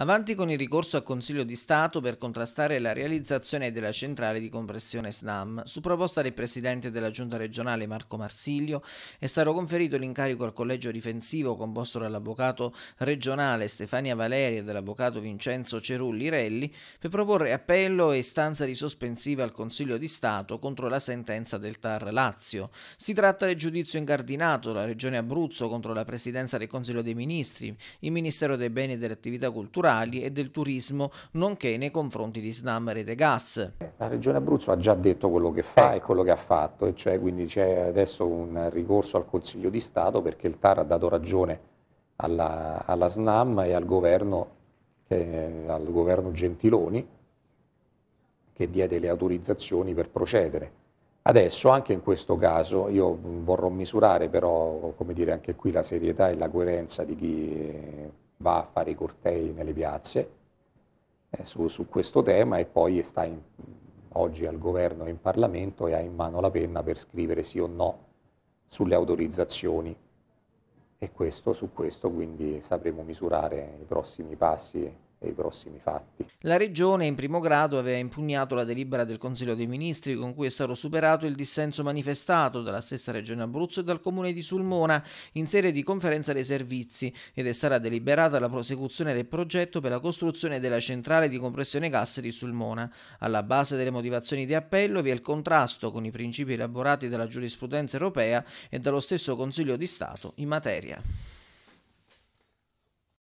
Avanti con il ricorso al Consiglio di Stato per contrastare la realizzazione della centrale di compressione SNAM. Su proposta del presidente della giunta regionale Marco Marsilio è stato conferito l'incarico al collegio difensivo composto dall'avvocato regionale Stefania Valeri e dall'avvocato Vincenzo Cerulli Relli per proporre appello e istanza di sospensiva al Consiglio di Stato contro la sentenza del TAR Lazio. Si tratta del giudizio incardinato dalla Regione Abruzzo contro la presidenza del Consiglio dei Ministri, il Ministero dei Beni e delle Attività Culturali culturali e del turismo, nonché nei confronti di Snam Rete Gas. La Regione Abruzzo ha già detto quello che fa e quello che ha fatto, e cioè quindi c'è adesso un ricorso al Consiglio di Stato perché il TAR ha dato ragione alla, alla Snam e al governo, eh, al governo Gentiloni che diede le autorizzazioni per procedere. Adesso, anche in questo caso, io vorrò misurare però, come dire, anche qui la serietà e la coerenza di chi va a fare i cortei nelle piazze eh, su, su, questo tema e poi sta in, oggi al governo e in Parlamento e ha in mano la penna per scrivere sì o no sulle autorizzazioni. E questo, su questo quindi sapremo misurare i prossimi passi i prossimi fatti. La Regione in primo grado aveva impugnato la delibera del Consiglio dei Ministri con cui è stato superato il dissenso manifestato dalla stessa Regione Abruzzo e dal Comune di Sulmona in sede di conferenza dei servizi ed è stata deliberata la prosecuzione del progetto per la costruzione della centrale di compressione gas di Sulmona. Alla base delle motivazioni di appello vi è il contrasto con i principi elaborati dalla giurisprudenza europea e dallo stesso Consiglio di Stato in materia.